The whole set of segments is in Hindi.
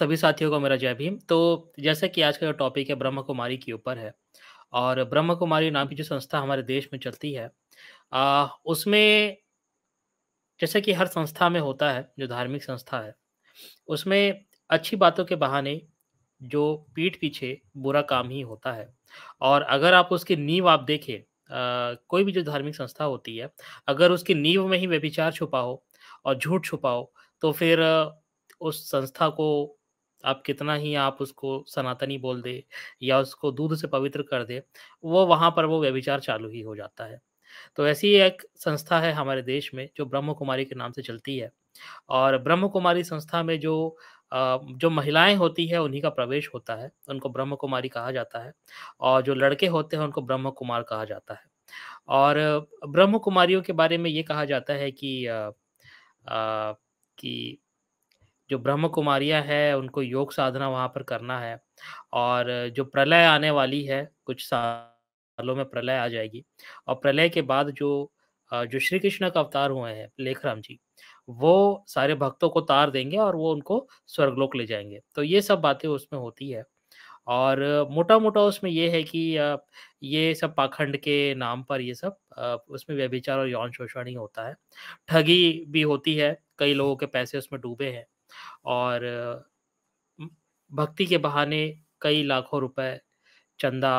सभी साथियों को मेरा जय भीम तो जैसे कि आज का जो टॉपिक है ब्रह्म कुमारी के ऊपर है और ब्रह्म कुमारी नाम की जो संस्था हमारे देश में चलती है आ, उसमें जैसे कि हर संस्था में होता है जो धार्मिक संस्था है उसमें अच्छी बातों के बहाने जो पीठ पीछे बुरा काम ही होता है और अगर आप उसकी नींव आप देखें कोई भी जो धार्मिक संस्था होती है अगर उसकी नींव में ही व्यभिचार छुपा हो और झूठ छुपा हो तो फिर उस संस्था को आप कितना ही आप उसको सनातनी बोल दे या उसको दूध से पवित्र कर दे वो वहाँ पर वो व्यभिचार चालू ही हो जाता है तो ऐसी एक संस्था है हमारे देश में जो ब्रह्म कुमारी के नाम से चलती है और ब्रह्म कुमारी संस्था में जो जो महिलाएं होती है उन्हीं का प्रवेश होता है उनको ब्रह्म कुमारी कहा जाता है और जो लड़के होते हैं उनको ब्रह्म कुमार कहा जाता है और ब्रह्म कुमारियों के बारे में ये कहा जाता है कि आ, आ, कि जो ब्रह्म कुमारियाँ हैं उनको योग साधना वहाँ पर करना है और जो प्रलय आने वाली है कुछ सालों में प्रलय आ जाएगी और प्रलय के बाद जो जो श्री कृष्ण का अवतार हुए हैं लेखराम जी वो सारे भक्तों को तार देंगे और वो उनको स्वर्गलोक ले जाएंगे तो ये सब बातें उसमें होती है और मोटा मोटा उसमें ये है कि ये सब पाखंड के नाम पर ये सब उसमें व्यभिचार और यौन शोषण ही होता है ठगी भी होती है कई लोगों के पैसे उसमें डूबे हैं और भक्ति के बहाने कई लाखों रुपए चंदा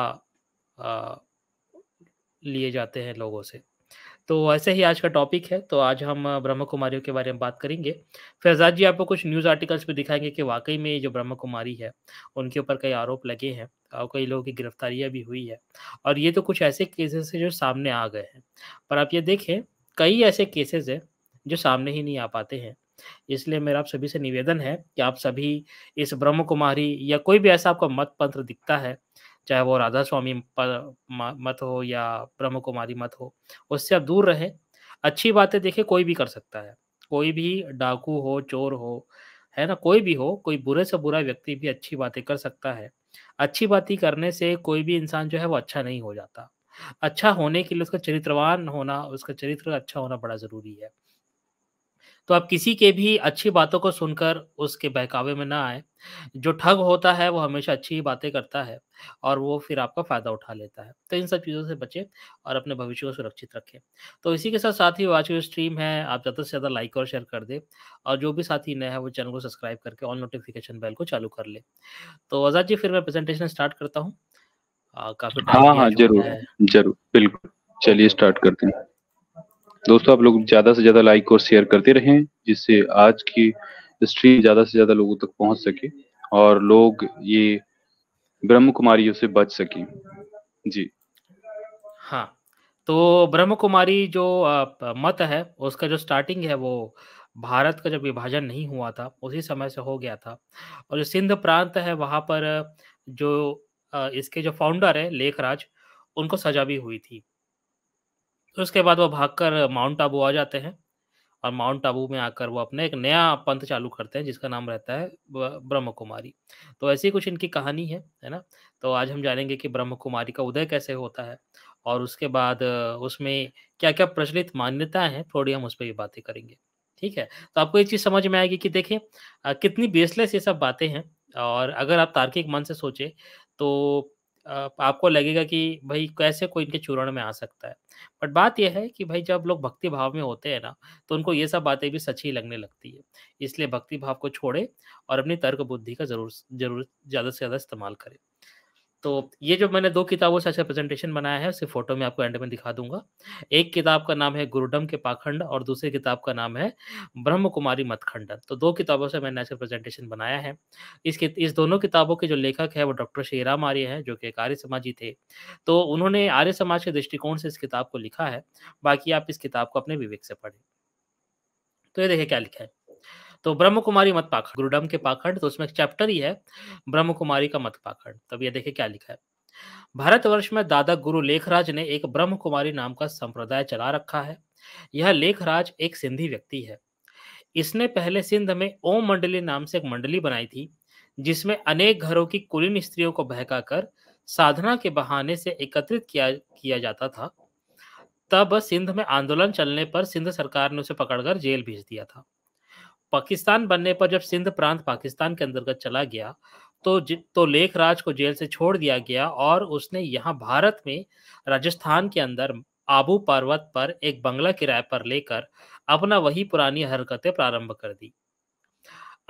लिए जाते हैं लोगों से तो ऐसे ही आज का टॉपिक है तो आज हम ब्रह्म कुमारियों के बारे में बात करेंगे फैजाद जी आपको कुछ न्यूज़ आर्टिकल्स भी दिखाएंगे कि वाकई में जो ब्रह्म कुमारी है उनके ऊपर कई आरोप लगे हैं और कई लोगों की गिरफ्तारियां भी हुई है और ये तो कुछ ऐसे केसेस हैं जो सामने आ गए हैं पर आप ये देखें कई ऐसे केसेस हैं जो सामने ही नहीं आ पाते हैं इसलिए मेरा आप सभी से निवेदन है कि आप सभी इस ब्रह्म कुमारी या कोई भी ऐसा आपका मत पंत्र दिखता है चाहे वो राधा स्वामी मत हो या ब्रह्म कुमारी मत हो उससे आप दूर रहें अच्छी बातें देखें कोई भी कर सकता है कोई भी डाकू हो चोर हो है ना कोई भी हो कोई बुरे से बुरा व्यक्ति भी अच्छी बातें कर सकता है अच्छी बातें करने से कोई भी इंसान जो है वो अच्छा नहीं हो जाता अच्छा होने के लिए उसका चरित्रवान होना उसका चरित्र अच्छा होना बड़ा जरूरी है तो आप किसी के भी अच्छी बातों को सुनकर उसके बहकावे में ना आए जो ठग होता है वो हमेशा अच्छी ही बातें करता है और वो फिर आपका फ़ायदा उठा लेता है तो इन सब चीज़ों से बचें और अपने भविष्य को सुरक्षित रखें तो इसी के साथ साथ ही आज की स्ट्रीम है आप ज़्यादा से ज़्यादा लाइक और शेयर कर दें और जो भी साथी नया है वो चैनल को सब्सक्राइब करके ऑल नोटिफिकेशन बेल को चालू कर ले तो आज़ाद जी फिर मैं प्रेजेंटेशन स्टार्ट करता हूँ काफ़ी हाँ हाँ जरूर जरूर बिल्कुल चलिए स्टार्ट करते हैं दोस्तों आप लोग ज़्यादा से ज़्यादा लाइक और शेयर करते रहें जिससे आज की स्ट्रीम ज़्यादा से ज़्यादा लोगों तक पहुंच सके और लोग ये ब्रह्म कुमारियों से बच सके जी हाँ तो ब्रह्म कुमारी जो मत है उसका जो स्टार्टिंग है वो भारत का जब विभाजन नहीं हुआ था उसी समय से हो गया था और जो सिंध प्रांत है वहां पर जो इसके जो फाउंडर है लेखराज उनको सजा भी हुई थी तो उसके बाद वो भागकर माउंट आबू आ जाते हैं और माउंट आबू में आकर वो अपने एक नया पंथ चालू करते हैं जिसका नाम रहता है ब्रह्म कुमारी तो ऐसी कुछ इनकी कहानी है है ना तो आज हम जानेंगे कि ब्रह्म कुमारी का उदय कैसे होता है और उसके बाद उसमें क्या क्या प्रचलित मान्यताएं हैं थोड़ी हम उस पर बातें करेंगे ठीक है तो आपको ये चीज़ समझ में आएगी कि देखिए कितनी बेसलेस ये सब बातें हैं और अगर आप तार्किक मन से सोचे तो आपको लगेगा कि भाई कैसे कोई इनके चूरण में आ सकता है बट बात यह है कि भाई जब लोग भक्ति भाव में होते हैं ना तो उनको ये सब बातें भी सच ही लगने लगती है इसलिए भक्ति भाव को छोड़े और अपनी तर्क बुद्धि का जरूर जरूर ज़्यादा से ज़्यादा इस्तेमाल करें तो ये जो मैंने दो किताबों से अच्छा प्रेजेंटेशन बनाया है उसे फोटो में आपको एंड में दिखा दूंगा एक किताब का नाम है गुरुडम के पाखंड और दूसरी किताब का नाम है ब्रह्म कुमारी मतखंडन तो दो किताबों से मैंने ऐसे अच्छा प्रेजेंटेशन बनाया है इस इस दोनों किताबों के जो लेखक है वो डॉक्टर शेराम आर्य हैं जो कि एक आर्य समाजी थे तो उन्होंने आर्य समाज के दृष्टिकोण से इस किताब को लिखा है बाकी आप इस किताब को अपने विवेक से पढ़ें तो ये देखिए क्या लिखा है तो ब्रह्म कुमारी मत पाखंड गुरुडम के पाखंड तो उसमें एक चैप्टर ही है ब्रह्म कुमारी का मत पाखंड तब ये देखे क्या लिखा है भारतवर्ष में दादा गुरु लेखराज ने एक ब्रह्म कुमारी नाम का संप्रदाय चला रखा है यह लेखराज एक सिंधी व्यक्ति है इसने पहले सिंध में ओम मंडली नाम से एक मंडली बनाई थी जिसमें अनेक घरों की कुलीन स्त्रियों को बहकाकर साधना के बहाने से एकत्रित किया किया जाता था तब सिंध में आंदोलन चलने पर सिंध सरकार ने उसे पकड़कर जेल भेज दिया था पाकिस्तान बनने पर जब सिंध प्रांत पाकिस्तान के अंतर्गत चला गया तो तो राज को जेल से छोड़ दिया गया और उसने यहाँ भारत में राजस्थान के अंदर आबू पर्वत पर एक बंगला किराए पर लेकर अपना वही पुरानी हरकतें प्रारंभ कर दी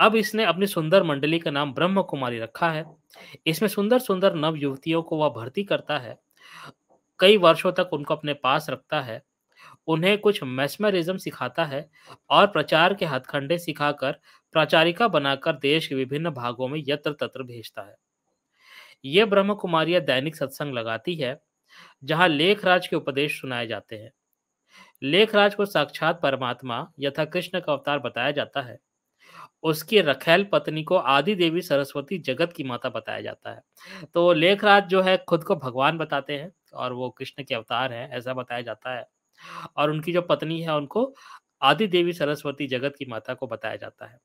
अब इसने अपनी सुंदर मंडली का नाम ब्रह्म कुमारी रखा है इसमें सुंदर सुंदर नव युवतियों को वह भर्ती करता है कई वर्षों तक उनको अपने पास रखता है उन्हें कुछ मैस्मरिज्म सिखाता है और प्रचार के हथखंडे सिखाकर प्राचारिका बनाकर देश के विभिन्न भागों में यत्र तत्र भेजता है ये ब्रह्म कुमारिया दैनिक सत्संग लगाती है जहाँ लेखराज के उपदेश सुनाए जाते हैं लेखराज को साक्षात परमात्मा यथा कृष्ण का अवतार बताया जाता है उसकी रखेल पत्नी को आदि देवी सरस्वती जगत की माता बताया जाता है तो लेखराज जो है खुद को भगवान बताते हैं और वो कृष्ण के अवतार हैं ऐसा बताया जाता है और उनकी जो पत्नी है उनको आदि देवी सरस्वती जगत की माता को बताया जाता है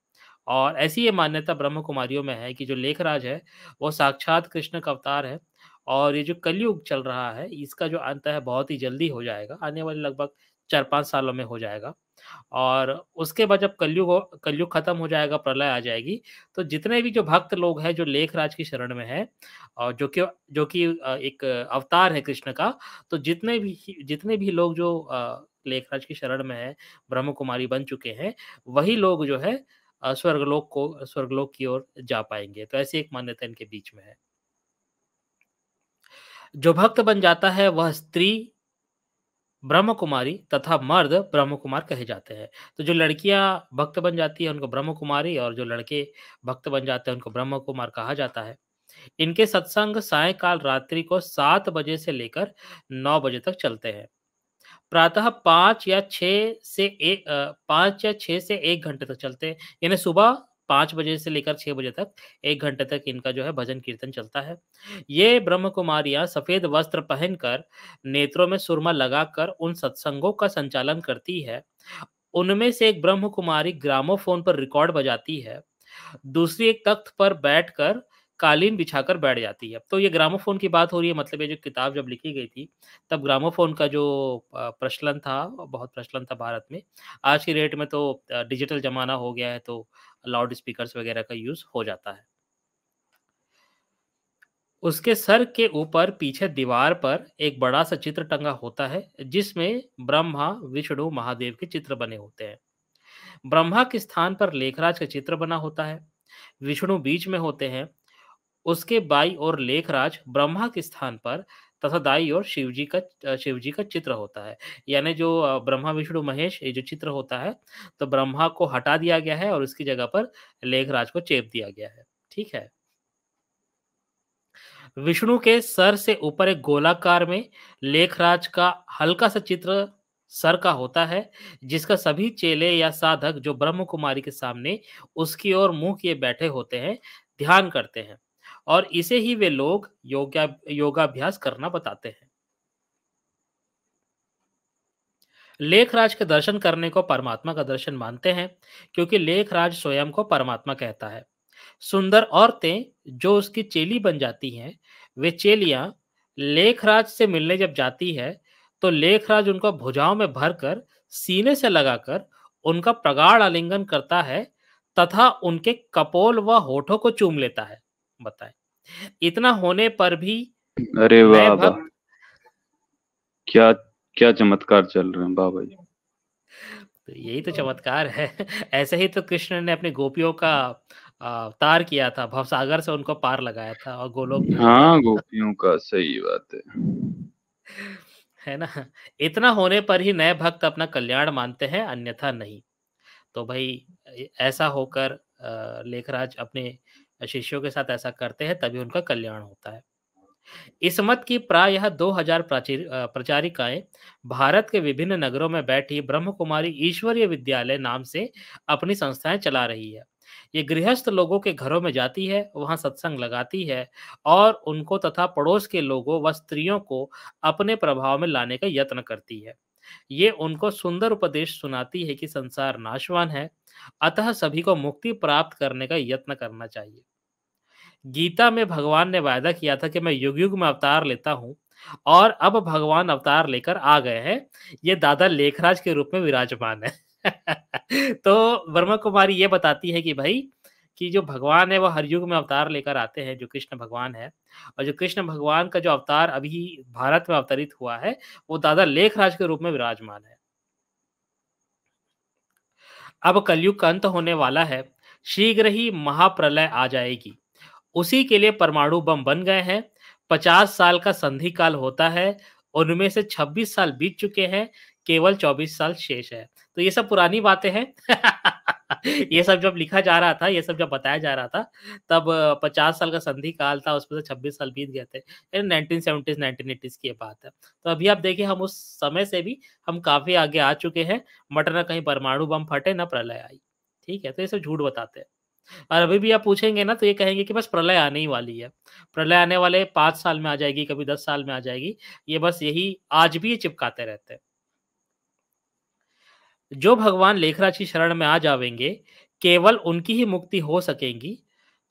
और ऐसी ये मान्यता ब्रह्म कुमारियों में है कि जो लेखराज है वो साक्षात कृष्ण का अवतार है और ये जो कलयुग चल रहा है इसका जो अंत है बहुत ही जल्दी हो जाएगा आने वाले लगभग चार पाँच सालों में हो जाएगा और उसके बाद जब कलयुग कलयुग खत्म हो जाएगा प्रलय आ जाएगी तो जितने भी जो भक्त लोग हैं जो लेखराज की शरण में है और जो कि जो कि एक अवतार है कृष्ण का तो जितने भी जितने भी लोग जो लेखराज की शरण में है ब्रह्म कुमारी बन चुके हैं वही लोग जो है स्वर्गलोक को स्वर्गलोक की ओर जा पाएंगे तो ऐसी एक मान्यता इनके बीच में है जो भक्त बन जाता है वह स्त्री ब्रह्म कुमारी तथा मर्द ब्रह्म कुमार कहे जाते हैं तो जो लड़कियां भक्त बन जाती है उनको ब्रह्म कुमारी और जो लड़के भक्त बन जाते हैं उनको ब्रह्म कुमार कहा जाता है इनके सत्संग सायकाल रात्रि को सात बजे से लेकर नौ बजे तक चलते हैं प्रातः पाँच या छः से एक पाँच या छः से एक घंटे तक चलते हैं यानी सुबह पाँच बजे से लेकर छः बजे तक एक घंटे तक इनका जो है भजन कीर्तन चलता है ये ब्रह्म कुमारियाँ सफ़ेद वस्त्र पहनकर नेत्रों में सुरमा लगाकर उन सत्संगों का संचालन करती है उनमें से एक ब्रह्म कुमारी ग्रामोफोन पर रिकॉर्ड बजाती है दूसरी एक तख्त पर बैठकर कालीन बिछाकर बैठ जाती है तो ये ग्रामोफोन की बात हो रही है मतलब ये जो किताब जब लिखी गई थी तब ग्रामोफोन का जो प्रचलन था बहुत प्रचलन था भारत में आज की रेट में तो डिजिटल ज़माना हो गया है तो लाउड स्पीकर वगैरह का यूज़ हो जाता है उसके सर के ऊपर पीछे दीवार पर एक बड़ा सा चित्र टंगा होता है जिसमें ब्रह्मा विष्णु महादेव के चित्र बने होते हैं ब्रह्मा के स्थान पर लेखराज का चित्र बना होता है विष्णु बीच में होते हैं उसके बाई और लेखराज ब्रह्मा के स्थान पर तथा दाई और शिवजी का शिवजी का चित्र होता है यानी जो ब्रह्मा विष्णु महेश ये जो चित्र होता है तो ब्रह्मा को हटा दिया गया है और उसकी जगह पर लेखराज को चेप दिया गया है ठीक है विष्णु के सर से ऊपर एक गोलाकार में लेखराज का हल्का सा चित्र सर का होता है जिसका सभी चेले या साधक जो ब्रह्म कुमारी के सामने उसकी ओर मुंह किए बैठे होते हैं ध्यान करते हैं और इसे ही वे लोग योगा योगाभ्यास करना बताते हैं लेखराज के दर्शन करने को परमात्मा का दर्शन मानते हैं क्योंकि लेखराज स्वयं को परमात्मा कहता है सुंदर औरतें जो उसकी चेली बन जाती हैं वे चेलियां लेखराज से मिलने जब जाती है तो लेखराज उनको भुजाओं में भरकर सीने से लगाकर उनका प्रगाढ़ आलिंगन करता है तथा उनके कपोल व होठों को चूम लेता है बताए इतना होने पर भी अरे वाह भक्त... क्या क्या चमत्कार चल रहे हैं बाबा जी तो यही तो चमत्कार है ऐसे ही तो कृष्ण ने अपने गोपियों का तार किया था भवसागर से उनको पार लगाया था और गोलोक हाँ गोपियों का सही बात है है ना इतना होने पर ही नए भक्त अपना कल्याण मानते हैं अन्यथा नहीं तो भाई ऐसा होकर लेखराज अपने शिष्यों के साथ ऐसा करते हैं तभी उनका कल्याण होता है इस मत की प्रायः 2000 हजार प्रचारिकाएं भारत के विभिन्न नगरों में बैठी ब्रह्म कुमारी ईश्वरीय विद्यालय नाम से अपनी संस्थाएं चला रही है ये गृहस्थ लोगों के घरों में जाती है वहां सत्संग लगाती है और उनको तथा पड़ोस के लोगों व स्त्रियों को अपने प्रभाव में लाने का यत्न करती है ये उनको सुंदर उपदेश सुनाती है कि संसार नाशवान है अतः सभी को मुक्ति प्राप्त करने का यत्न करना चाहिए गीता में भगवान ने वायदा किया था कि मैं युग युग में अवतार लेता हूँ और अब भगवान अवतार लेकर आ गए हैं ये दादा लेखराज के रूप में विराजमान है तो वर्मा कुमारी ये बताती है कि भाई कि जो भगवान है वो हर युग में अवतार लेकर आते हैं जो कृष्ण भगवान है और जो कृष्ण भगवान का जो अवतार अभी भारत में अवतरित हुआ है वो दादा लेखराज के रूप में विराजमान है अब कलयुग का अंत होने वाला है शीघ्र ही महाप्रलय आ जाएगी उसी के लिए परमाणु बम बन गए हैं पचास साल का संधि काल होता है उनमें से छब्बीस साल बीत चुके हैं केवल चौबीस साल शेष है तो ये सब पुरानी बातें हैं ये सब जब लिखा जा रहा था ये सब जब बताया जा रहा था तब पचास साल का संधि काल था उसमें से छब्बीस साल बीत गए थे नाइनटीन सेवेंटीज नाइनटीन एटीज की बात है तो अभी आप देखिए हम उस समय से भी हम काफी आगे आ चुके हैं मटर ना कहीं परमाणु बम फटे ना प्रलय आई ठीक है तो ये सब झूठ बताते हैं और अभी भी आप पूछेंगे ना तो ये कहेंगे कि बस प्रलय आने ही वाली है प्रलय आने वाले पांच साल में आ जाएगी कभी दस साल में आ जाएगी ये बस यही आज भी ये चिपकाते रहते हैं जो भगवान लेखराज की शरण में आ जावेंगे केवल उनकी ही मुक्ति हो सकेंगी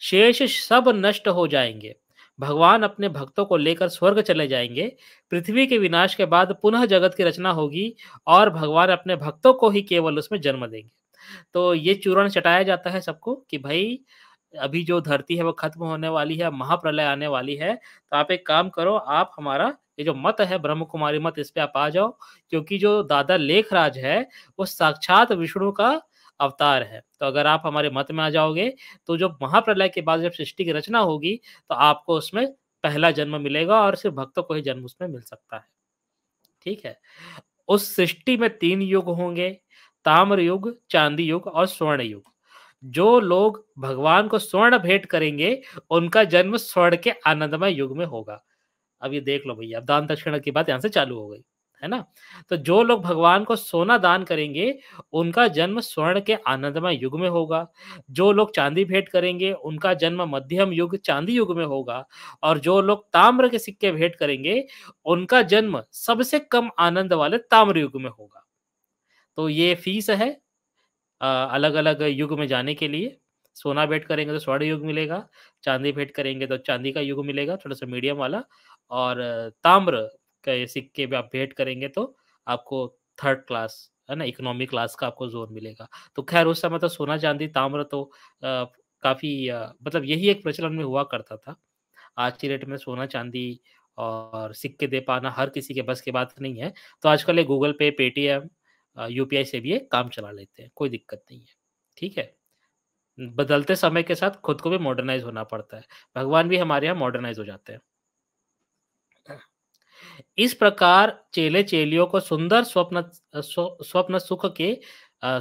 शेष सब नष्ट हो जाएंगे भगवान अपने भक्तों को लेकर स्वर्ग चले जाएंगे पृथ्वी के विनाश के बाद पुनः जगत की रचना होगी और भगवान अपने भक्तों को ही केवल उसमें जन्म देंगे तो ये चूरण चटाया जाता है सबको कि भाई अभी जो धरती है वो खत्म होने वाली है महाप्रलय आने वाली है तो आप एक काम करो आप हमारा ये जो मत है ब्रह्म कुमारी मत इस पे आप आ जाओ क्योंकि जो दादा लेखराज है वो साक्षात विष्णु का अवतार है तो अगर आप हमारे मत में आ जाओगे तो जो महाप्रलय के बाद जब सृष्टि की रचना होगी तो आपको उसमें पहला जन्म मिलेगा और सिर्फ भक्तों को ही जन्म उसमें मिल सकता है ठीक है उस सृष्टि में तीन युग होंगे ताम्र युग चांदी युग और स्वर्ण युग जो लोग भगवान को स्वर्ण भेंट करेंगे उनका जन्म स्वर्ण के आनंदमय युग में होगा अब ये देख लो भैया अब दान दक्षिणा की बात यहाँ से चालू हो गई है ना तो जो लोग भगवान को सोना दान करेंगे उनका जन्म स्वर्ण के आनंदमय युग में होगा जो लोग चांदी भेंट करेंगे उनका जन्म मध्यम युग चांदी युग में होगा और जो लोग ताम्र के सिक्के भेंट करेंगे उनका जन्म सबसे कम आनंद वाले ताम्र युग में होगा तो ये फीस है अलग अलग युग में जाने के लिए सोना भेंट करेंगे तो स्वर्ण युग मिलेगा चांदी भेंट करेंगे तो चांदी का युग मिलेगा थोड़ा सा मीडियम वाला और ताम्र के सिक्के भी आप भेंट करेंगे तो आपको थर्ड क्लास है ना इकोनॉमी क्लास का आपको जोन मिलेगा तो खैर उस समय तो सोना चांदी ताम्र तो आ, काफी आ, मतलब यही एक प्रचलन में हुआ करता था आज की डेट में सोना चांदी और सिक्के दे पाना हर किसी के बस की बात नहीं है तो आजकल ये गूगल पे पेटीएम यूपीआई से भी ये काम चला लेते हैं कोई दिक्कत नहीं है ठीक है बदलते समय के साथ खुद को भी मॉडर्नाइज होना पड़ता है भगवान भी हमारे यहाँ मॉडर्नाइज हो जाते हैं इस प्रकार चेले चेलियों को सुंदर स्वप्न स्वप्न सुख के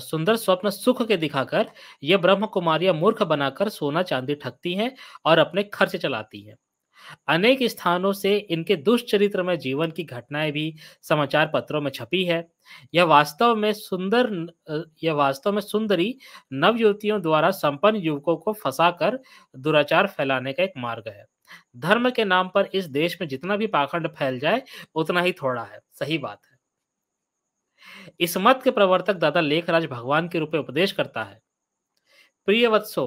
सुंदर स्वप्न सुख के दिखाकर यह ब्रह्म कुमारियां मूर्ख बनाकर सोना चांदी ठगती हैं और अपने खर्च चलाती हैं अनेक स्थानों से इनके दुष्चरित्र में जीवन की घटनाएं भी समाचार पत्रों में छपी है यह वास्तव में सुंदर यह वास्तव में सुंदरी नवयुवतियों द्वारा संपन्न युवकों को फंसाकर दुराचार फैलाने का एक मार्ग है धर्म के नाम पर इस देश में जितना भी पाखंड फैल जाए उतना ही थोड़ा है सही बात है इस मत के प्रवर्तक दादा लेखराज भगवान के रूप में उपदेश करता है प्रिय वत्सो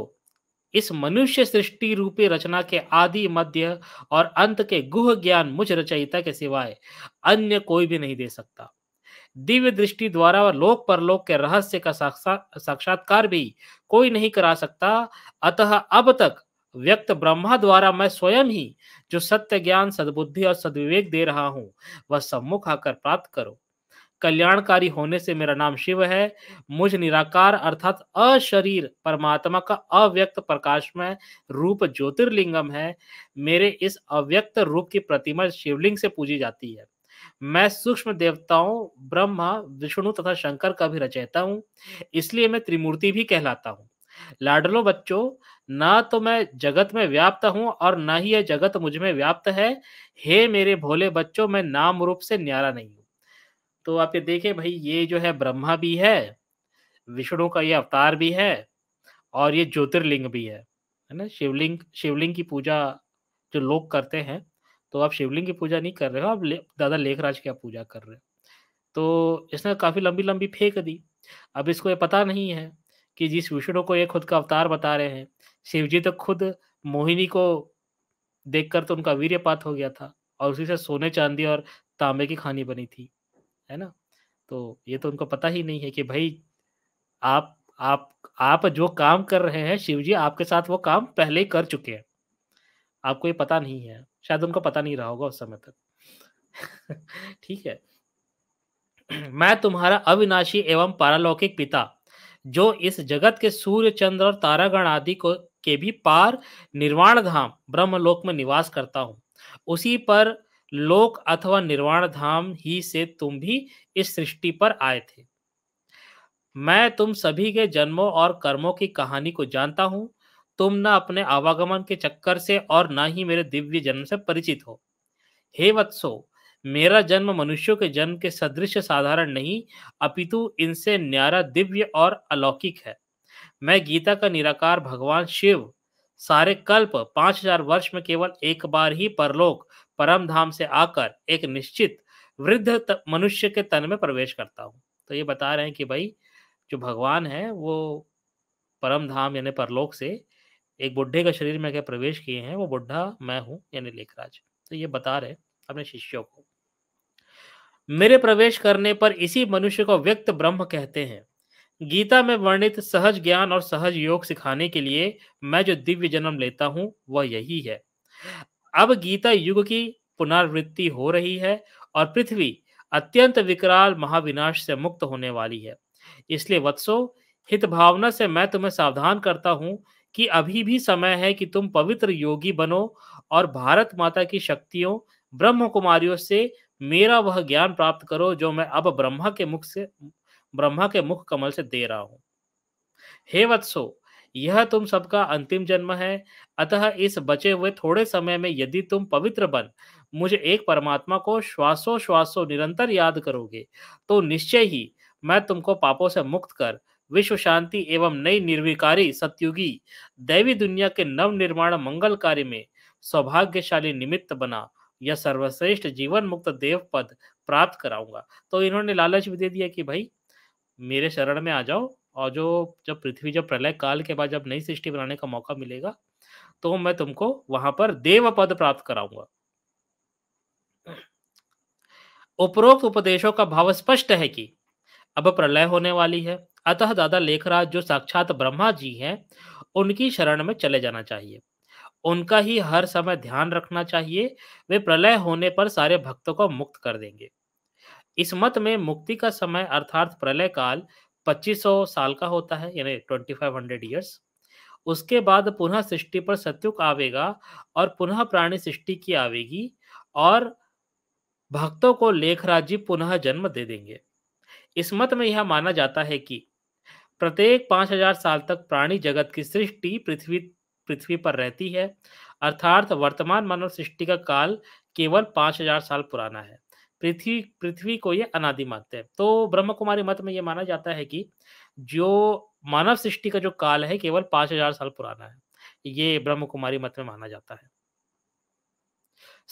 इस मनुष्य सृष्टि रूपी रचना के आदि मध्य और अंत के गुह ज्ञान मुझ रचयिता के सिवाय अन्य कोई भी नहीं दे सकता दिव्य दृष्टि द्वारा और लोक परलोक के रहस्य का साक्षात्कार भी कोई नहीं करा सकता अतः अब तक व्यक्त ब्रह्मा द्वारा मैं स्वयं ही जो सत्य ज्ञान सद्बुद्धि और सद्विवेक दे रहा हूँ वह सम्मुख आकर प्राप्त करो कल्याणकारी होने से मेरा नाम शिव है मुझ निराकार अर्थात अशरीर परमात्मा का अव्यक्त प्रकाशमय रूप ज्योतिर्लिंगम है मेरे इस अव्यक्त रूप की प्रतिमा शिवलिंग से पूजी जाती है मैं सूक्ष्म देवताओं ब्रह्मा विष्णु तथा शंकर का भी रचयता हूँ इसलिए मैं त्रिमूर्ति भी कहलाता हूँ लाडलो बच्चों ना तो मैं जगत में व्याप्त हूँ और ना ही यह जगत मुझ में व्याप्त है हे मेरे भोले बच्चों मैं नाम रूप से न्यारा नहीं तो आप ये देखें भाई ये जो है ब्रह्मा भी है विष्णु का ये अवतार भी है और ये ज्योतिर्लिंग भी है है ना शिवलिंग शिवलिंग की पूजा जो लोग करते हैं तो आप शिवलिंग की पूजा नहीं कर रहे हो आप ले, दादा लेखराज की आप पूजा कर रहे हो तो इसने काफ़ी लंबी लंबी फेंक दी अब इसको ये पता नहीं है कि जिस विष्णु को ये खुद का अवतार बता रहे हैं शिव जी तो खुद मोहिनी को देखकर तो उनका वीर्यपात हो गया था और उसी से सोने चांदी और तांबे की खानी बनी थी है ना तो ये तो उनको पता ही नहीं है कि भाई आप आप आप जो काम कर रहे हैं शिव जी आपके साथ वो काम पहले ही कर चुके हैं आपको ये पता नहीं है शायद उनको पता नहीं रहा होगा उस समय तक ठीक है मैं तुम्हारा अविनाशी एवं पारलौकिक पिता जो इस जगत के सूर्य चंद्र और तारागण आदि को के भी पार निर्वाण धाम ब्रह्मलोक में निवास करता हूं उसी पर लोक अथवा निर्वाण धाम ही से तुम भी इस सृष्टि पर आए थे मैं तुम सभी के जन्मों और कर्मों की कहानी को जानता हूं तुम न अपने आवागमन के चक्कर से और न ही मेरे दिव्य जन्म से परिचित हो हे वत्सो मेरा जन्म मनुष्यों के जन्म के सदृश साधारण नहीं अपितु इनसे न्यारा दिव्य और अलौकिक है मैं गीता का निराकार भगवान शिव सारे कल्प पांच हजार वर्ष में केवल एक बार ही परलोक परम धाम से आकर एक निश्चित वृद्ध मनुष्य के तन में प्रवेश करता हूँ तो ये बता रहे हैं कि भाई जो भगवान है वो परम धाम यानी परलोक से एक बुढ़े का शरीर में क्या प्रवेश किए हैं वो बुढ़ा मैं हूँ यानी लेखराज तो ये बता रहे अपने शिष्यों को मेरे प्रवेश करने पर इसी मनुष्य को व्यक्त ब्रह्म कहते हैं गीता में वर्णित सहज ज्ञान और सहज योग सिखाने के लिए मैं जो दिव्य जन्म लेता हूँ वह यही है अब गीता युग की पुनर्वृत्ति हो रही है और पृथ्वी अत्यंत विकराल महाविनाश से मुक्त होने वाली है इसलिए वत्सो हित भावना से मैं तुम्हें सावधान करता हूं कि अभी भी समय है कि तुम पवित्र योगी बनो और भारत माता की शक्तियों ब्रह्म कुमारियों से मेरा वह ज्ञान प्राप्त करो जो मैं अब ब्रह्मा के मुख से ब्रह्मा के मुख कमल से दे रहा हूं हे वत्सो यह तुम सबका अंतिम जन्म है अतः इस बचे हुए थोड़े समय में यदि तुम पवित्र बन मुझे एक परमात्मा को श्वासो श्वासो निरंतर याद करोगे तो निश्चय ही मैं तुमको पापों से मुक्त कर विश्व शांति एवं नई निर्विकारी सत्युगी दैवी दुनिया के नव निर्माण मंगल कार्य में सौभाग्यशाली निमित्त बना यह सर्वश्रेष्ठ जीवन मुक्त देव पद प्राप्त कराऊंगा तो इन्होंने लालच भी दे दिया कि भाई मेरे शरण में आ जाओ और जो जब पृथ्वी जब प्रलय काल के बाद जब नई सृष्टि बनाने का मौका मिलेगा तो मैं तुमको वहां पर देव पद प्राप्त कराऊंगा उपरोक्त उपदेशों का भाव स्पष्ट है कि अब प्रलय होने वाली है अतः दादा लेखराज जो साक्षात ब्रह्मा जी हैं उनकी शरण में चले जाना चाहिए उनका ही हर समय ध्यान रखना चाहिए वे प्रलय होने पर सारे भक्तों को मुक्त कर देंगे इस मत में मुक्ति का समय अर्थात प्रलय काल 2500 साल का होता है यानी 2500 ईयर्स उसके बाद पुनः सृष्टि पर सत्युग आवेगा और पुनः प्राणी सृष्टि की आवेगी और भक्तों को लेख राज्य पुनः जन्म दे देंगे इस मत में यह माना जाता है कि प्रत्येक 5000 साल तक प्राणी जगत की सृष्टि पृथ्वी पृथ्वी पर रहती है अर्थात वर्तमान मानव सृष्टि का काल केवल 5000 साल पुराना है पृथ्वी पृथ्वी को ये अनादि मानते हैं तो ब्रह्म कुमारी मत में ये माना जाता है कि जो मानव सृष्टि का जो काल है केवल पांच हजार साल पुराना है ये ब्रह्म कुमारी मत में माना जाता है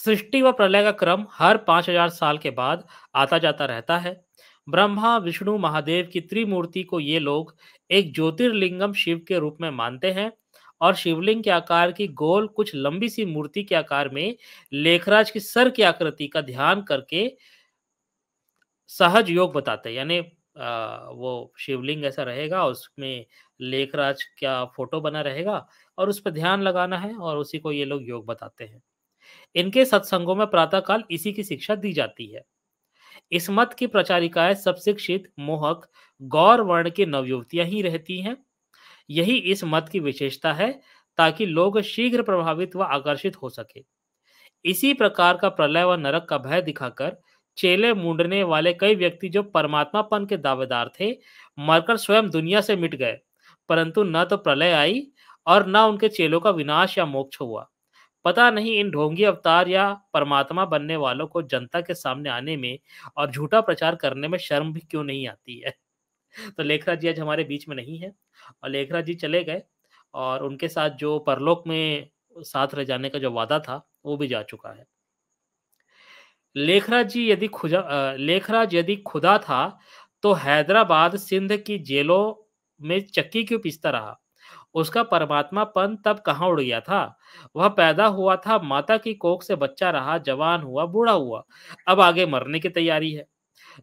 सृष्टि व प्रलय का क्रम हर पांच हजार साल के बाद आता जाता रहता है ब्रह्मा विष्णु महादेव की त्रिमूर्ति को ये लोग एक ज्योतिर्लिंगम शिव के रूप में मानते हैं और शिवलिंग के आकार की गोल कुछ लंबी सी मूर्ति के आकार में लेखराज की सर की आकृति का ध्यान करके सहज योग बताते हैं यानी वो शिवलिंग ऐसा रहेगा उसमें लेखराज का फोटो बना रहेगा और उस पर ध्यान लगाना है और उसी को ये लोग योग बताते हैं इनके सत्संगों में प्रातः काल इसी की शिक्षा दी जाती है इस मत की प्रचारिकाएं शिक्षित मोहक गौर वर्ण की नवयुवतियां ही रहती हैं यही इस मत की विशेषता है ताकि लोग शीघ्र प्रभावित व आकर्षित हो सके इसी प्रकार का प्रलय व नरक का भय दिखाकर चेले मुंडने वाले कई व्यक्ति जो परमात्मापन के दावेदार थे मरकर स्वयं दुनिया से मिट गए परंतु न तो प्रलय आई और न उनके चेलों का विनाश या मोक्ष हुआ पता नहीं इन ढोंगी अवतार या परमात्मा बनने वालों को जनता के सामने आने में और झूठा प्रचार करने में शर्म भी क्यों नहीं आती है तो लेखराज जी आज हमारे बीच में नहीं है और लेखराज जी चले गए और उनके साथ जो परलोक में साथ रह जाने का जो वादा था वो भी जा चुका है लेखरा जी यदि खुदा लेखराज यदि खुदा था तो हैदराबाद सिंध की जेलों में चक्की क्यों पिसता रहा उसका परमात्मापन तब कहाँ उड़ गया था वह पैदा हुआ था माता की कोख से बच्चा रहा जवान हुआ बूढ़ा हुआ अब आगे मरने की तैयारी है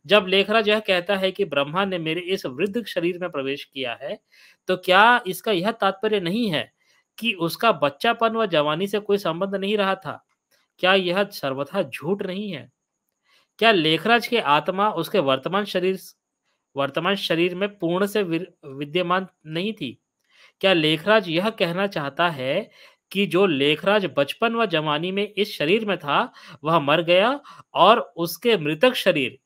जब लेखरा जो है कहता है कि ब्रह्मा ने मेरे इस वृद्ध शरीर में प्रवेश किया है तो क्या इसका यह तात्पर्य नहीं है कि उसका बच्चापन व जवानी से कोई संबंध नहीं रहा था क्या यह सर्वथा झूठ नहीं है क्या लेखराज के आत्मा उसके वर्तमान शरीर वर्तमान शरीर में पूर्ण से विद्यमान नहीं थी क्या लेखराज यह कहना चाहता है कि जो लेखराज बचपन व जवानी में इस शरीर में था वह मर गया और उसके मृतक शरीर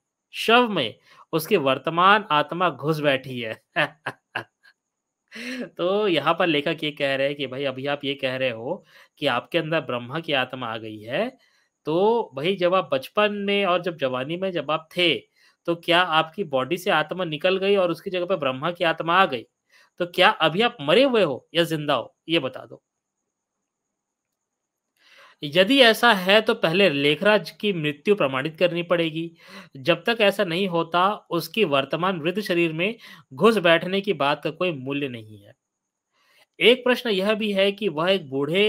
शव में उसकी वर्तमान आत्मा घुस बैठी है तो यहाँ पर लेखक ये कह रहे हैं कि भाई अभी आप ये कह रहे हो कि आपके अंदर ब्रह्मा की आत्मा आ गई है तो भाई जब आप बचपन में और जब जवानी में जब आप थे तो क्या आपकी बॉडी से आत्मा निकल गई और उसकी जगह पर ब्रह्मा की आत्मा आ गई तो क्या अभी आप मरे हुए हो या जिंदा हो ये बता दो यदि ऐसा है तो पहले लेखराज की मृत्यु प्रमाणित करनी पड़ेगी जब तक ऐसा नहीं होता उसकी वर्तमान वृद्ध शरीर में घुस बैठने की बात का कोई मूल्य नहीं है एक प्रश्न यह भी है कि वह एक बूढ़े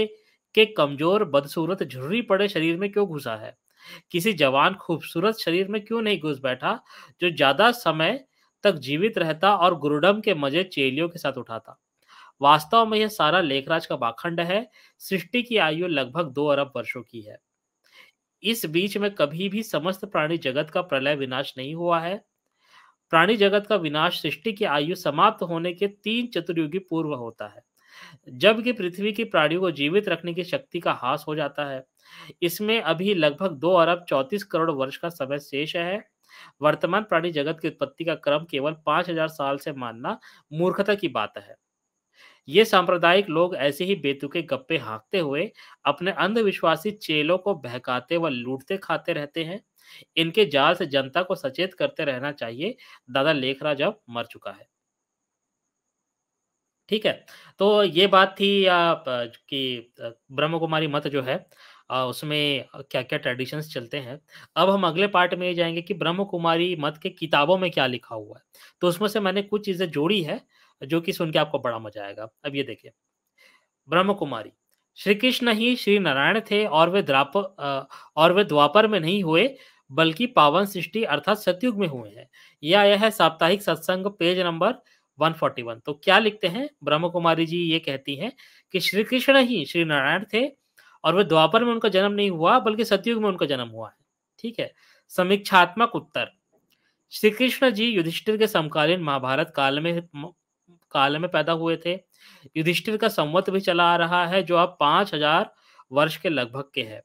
के कमजोर बदसूरत झुर्री पड़े शरीर में क्यों घुसा है किसी जवान खूबसूरत शरीर में क्यों नहीं घुस बैठा जो ज्यादा समय तक जीवित रहता और गुरुडम के मजे चेलियों के साथ उठाता वास्तव में यह सारा लेखराज का पाखंड है सृष्टि की आयु लगभग दो अरब वर्षों की है इस बीच में कभी भी समस्त प्राणी जगत का प्रलय विनाश नहीं हुआ है प्राणी जगत का विनाश सृष्टि की आयु समाप्त होने के तीन चतुर्युगी पूर्व होता है जबकि पृथ्वी की प्राणियों को जीवित रखने की शक्ति का हास हो जाता है इसमें अभी लगभग दो अरब चौतीस करोड़ वर्ष का समय शेष है वर्तमान प्राणी जगत की उत्पत्ति का क्रम केवल पांच हजार साल से मानना मूर्खता की बात है ये सांप्रदायिक लोग ऐसे ही बेतुके गप्पे हाँकते हुए अपने अंधविश्वासी चेलों को बहकाते व लूटते खाते रहते हैं इनके जाल से जनता को सचेत करते रहना चाहिए दादा लेखराज अब मर चुका है ठीक है तो ये बात थी कि ब्रह्म कुमारी मत जो है उसमें क्या क्या ट्रेडिशंस चलते हैं अब हम अगले पार्ट में ये जाएंगे कि ब्रह्म कुमारी मत के किताबों में क्या लिखा हुआ है तो उसमें से मैंने कुछ चीज़ें जोड़ी है जो कि सुन के आपको बड़ा मजा आएगा अब ये देखिए ब्रह्म कुमारी श्री कृष्ण ही श्री नारायण थे और वे द्राप और वे द्वापर में नहीं हुए बल्कि पावन सृष्टि अर्थात सतयुग में हुए हैं यह आया है साप्ताहिक सत्संग पेज नंबर 141 तो क्या लिखते हैं ब्रह्म कुमारी जी ये कहती हैं कि श्री कृष्ण ही श्री नारायण थे और वे द्वापर में उनका जन्म नहीं हुआ बल्कि सतयुग में उनका जन्म हुआ है ठीक है समीक्षात्मक उत्तर श्री कृष्ण जी युधिष्ठिर के समकालीन महाभारत काल में काल में पैदा हुए थे युधिष्ठिर का संवत भी चला आ रहा है जो अब पांच हजार वर्ष के लगभग के है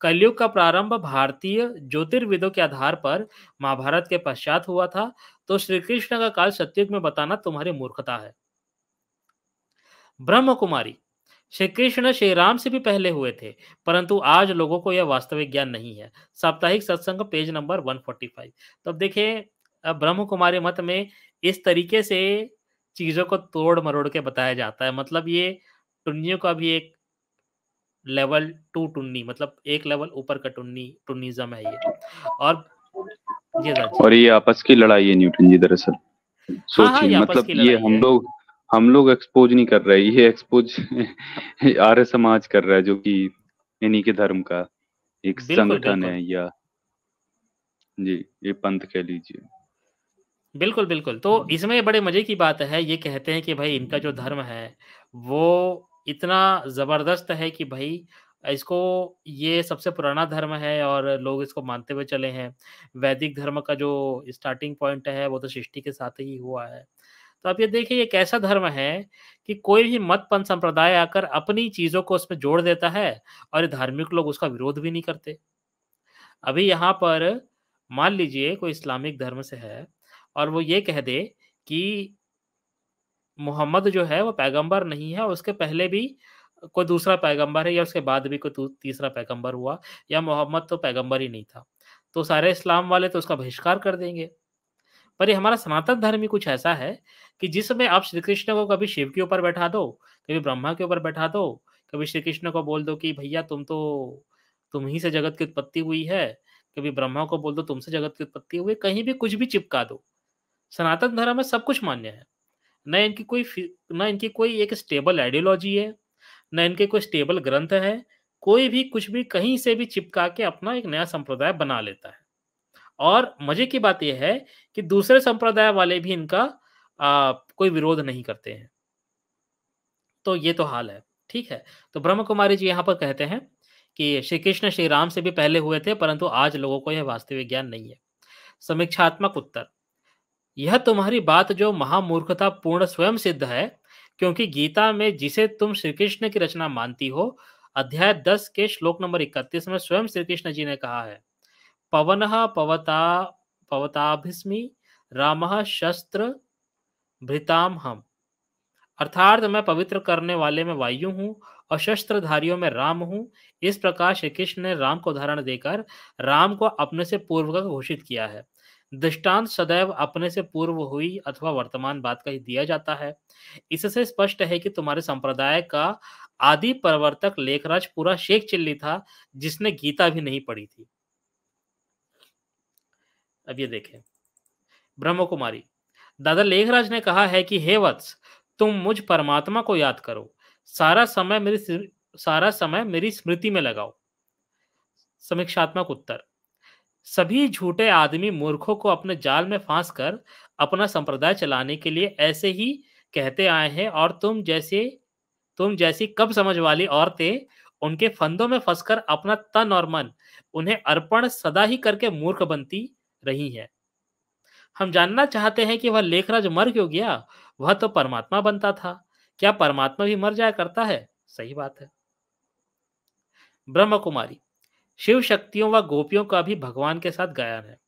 कलयुग का प्रारंभ भारतीय ज्योतिर्विदों के आधार पर महाभारत के पश्चात हुआ था तो श्री कृष्ण का काल सत्युग में बताना तुम्हारी मूर्खता है ब्रह्म कुमारी श्री कृष्ण श्री राम से भी पहले हुए थे परंतु आज लोगों को यह वास्तविक ज्ञान नहीं है साप्ताहिक सत्संग पेज नंबर 145 तो अब देखिए ब्रह्म कुमारी मत में इस तरीके से चीजों को तोड़ मरोड़ के बताया जाता है मतलब ये टुन्नियों का भी एक लेवल टू टुन्नी मतलब एक लेवल ऊपर का टुन्नी टुन्नीज्म है ये और ये और ये आपस की लड़ाई है न्यूटन जी दरअसल हाँ, हाँ, सोचिए हाँ, मतलब ये हम लोग हम लोग एक्सपोज नहीं कर रहे ये एक्सपोज आर्य समाज कर रहा है जो कि इन्हीं के धर्म का एक संगठन है या जी ये पंथ कह लीजिए बिल्कुल बिल्कुल तो इसमें बड़े मजे की बात है ये कहते हैं कि भाई इनका जो धर्म है वो इतना जबरदस्त है कि भाई इसको ये सबसे पुराना धर्म है और लोग इसको मानते हुए चले हैं वैदिक धर्म का जो स्टार्टिंग पॉइंट है वो तो सृष्टि के साथ ही हुआ है तो आप ये देखिए एक ऐसा धर्म है कि कोई भी मत पंथ संप्रदाय आकर अपनी चीजों को उसमें जोड़ देता है और धार्मिक लोग उसका विरोध भी नहीं करते अभी यहाँ पर मान लीजिए कोई इस्लामिक धर्म से है और वो ये कह दे कि मोहम्मद जो है वो पैगंबर नहीं है उसके पहले भी कोई दूसरा पैगंबर है या उसके बाद भी कोई तीसरा पैगंबर हुआ या मोहम्मद तो पैगंबर ही नहीं था तो सारे इस्लाम वाले तो उसका बहिष्कार कर देंगे पर ये हमारा सनातन धर्म ही कुछ ऐसा है कि जिसमें आप श्री कृष्ण को कभी शिव के ऊपर बैठा दो कभी ब्रह्मा के ऊपर बैठा दो कभी श्री कृष्ण को बोल दो कि भैया तुम तो तुम ही से जगत की उत्पत्ति हुई है कभी ब्रह्मा को बोल दो तुमसे जगत की उत्पत्ति हुई कहीं भी कुछ भी चिपका दो सनातन धर्म में सब कुछ मान्य है न इनकी कोई न इनकी कोई एक स्टेबल आइडियोलॉजी है न इनके कोई स्टेबल ग्रंथ है कोई भी कुछ भी कहीं से भी चिपका के अपना एक नया संप्रदाय बना लेता है और मजे की बात यह है कि दूसरे संप्रदाय वाले भी इनका आ, कोई विरोध नहीं करते हैं तो ये तो हाल है ठीक है तो ब्रह्म कुमारी जी यहाँ पर कहते हैं कि श्री कृष्ण श्री राम से भी पहले हुए थे परंतु आज लोगों को यह वास्तविक ज्ञान नहीं है समीक्षात्मक उत्तर यह तुम्हारी बात जो महामूर्खता पूर्ण स्वयं सिद्ध है क्योंकि गीता में जिसे तुम श्री कृष्ण की रचना मानती हो अध्याय दस के श्लोक नंबर इकतीस में स्वयं श्री कृष्ण जी ने कहा है पवन पवता पवताभिस्मी राम शस्त्र भृताम हम अर्थात मैं पवित्र करने वाले में वायु हूँ और शस्त्रधारियों में राम हूँ इस प्रकार श्री कृष्ण ने राम को उदाहरण देकर राम को अपने से पूर्व का घोषित किया है दृष्टांत सदैव अपने से पूर्व हुई अथवा वर्तमान बात का ही दिया जाता है इससे स्पष्ट है कि तुम्हारे संप्रदाय का आदि प्रवर्तक लेखराज पूरा शेख चिल्ली था जिसने गीता भी नहीं पढ़ी थी अब ये देखें ब्रह्म कुमारी दादा लेखराज ने कहा है कि हे वत्स तुम मुझ परमात्मा को याद करो सारा समय मेरी सारा समय मेरी स्मृति में लगाओ समीक्षात्मक उत्तर सभी झूठे आदमी मूर्खों को अपने जाल में फांस कर अपना संप्रदाय चलाने के लिए ऐसे ही कहते आए हैं और तुम जैसे तुम जैसी कब समझ वाली औरतें उनके फंदों में फंसकर अपना तन और मन उन्हें अर्पण सदा ही करके मूर्ख बनती रही है हम जानना चाहते हैं कि वह लेखराज मर क्यों गया वह तो परमात्मा बनता था क्या परमात्मा भी मर जाया करता है सही बात है ब्रह्म कुमारी शिव शक्तियों व गोपियों का भी भगवान के साथ गायन है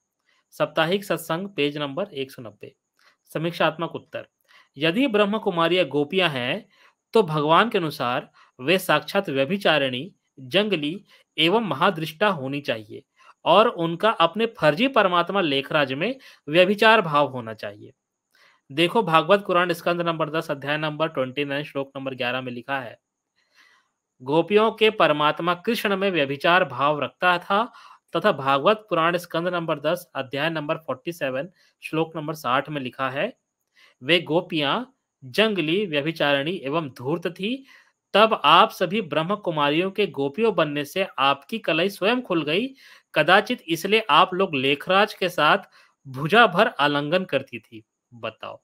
साप्ताहिक सत्संग पेज नंबर एक सौ नब्बे समीक्षात्मक उत्तर यदि ब्रह्म कुमारी या गोपियां हैं तो भगवान के अनुसार वे साक्षात व्यभिचारिणी जंगली एवं महादृष्टा होनी चाहिए और उनका अपने फर्जी परमात्मा लेखराज में व्यभिचार भाव होना चाहिए देखो भागवत कुरान स्कंद नंबर दस अध्याय नंबर ट्वेंटी नाइन श्लोक नंबर ग्यारह में लिखा है गोपियों के परमात्मा कृष्ण में व्यभिचार भाव रखता था तथा भागवत पुराण स्कंद नंबर दस अध्याय नंबर फोर्टी सेवन श्लोक नंबर साठ में लिखा है वे गोपियां जंगली व्यभिचारिणी एवं धूर्त थी तब आप सभी ब्रह्म कुमारियों के गोपियों बनने से आपकी कलाई स्वयं खुल गई कदाचित इसलिए आप लोग लेखराज के साथ भुजा भर आलंगन करती थी बताओ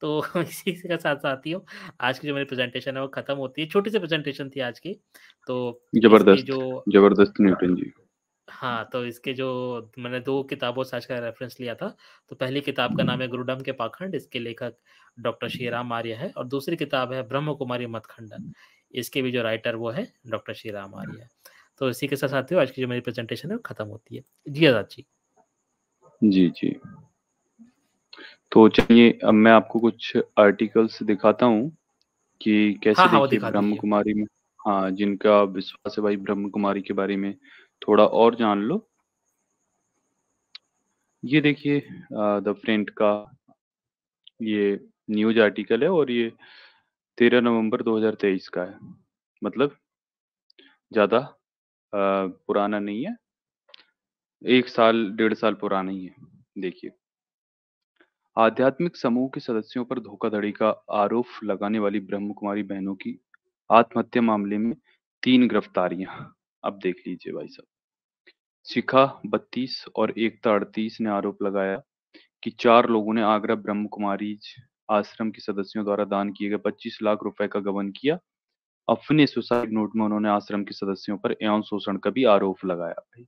तो इसी के साथ साथ साथियों आज की जो मेरी प्रेजेंटेशन है वो खत्म होती है छोटी सी प्रेजेंटेशन थी आज की तो जबरदस्त जो जबरदस्त न्यूटन हाँ, जी हाँ तो इसके जो मैंने दो किताबों से आज का रेफरेंस लिया था तो पहली किताब का नाम है गुरुडम के पाखंड इसके लेखक डॉक्टर श्रीराम आर्य है और दूसरी किताब है ब्रह्म कुमारी मत खंडन इसके भी जो राइटर वो है डॉक्टर श्रीराम आर्य तो इसी के साथ साथ आज की जो मेरी प्रेजेंटेशन है वो खत्म होती है जी आजाद जी जी जी तो चलिए अब मैं आपको कुछ आर्टिकल्स दिखाता हूँ कि कैसे हाँ, हाँ, देखिए ब्रह्म कुमारी में हाँ जिनका विश्वास है भाई ब्रह्म कुमारी के बारे में थोड़ा और जान लो ये देखिए द फ्रेंट का ये न्यूज आर्टिकल है और ये तेरह नवंबर 2023 का है मतलब ज्यादा पुराना नहीं है एक साल डेढ़ साल पुराना ही है देखिए आध्यात्मिक समूह के सदस्यों पर धोखाधड़ी का आरोप लगाने वाली ब्रह्म कुमारी बहनों की आत्महत्या मामले में तीन गिरफ्तारियां अब देख लीजिए भाई साहब शिखा बत्तीस और एकता अड़तीस ने आरोप लगाया कि चार लोगों ने आगरा ब्रह्म कुमारी आश्रम के सदस्यों द्वारा दान किए गए 25 लाख रुपए का गबन किया अपने सुसाइड नोट में उन्होंने आश्रम के सदस्यों पर यौन शोषण का भी आरोप लगाया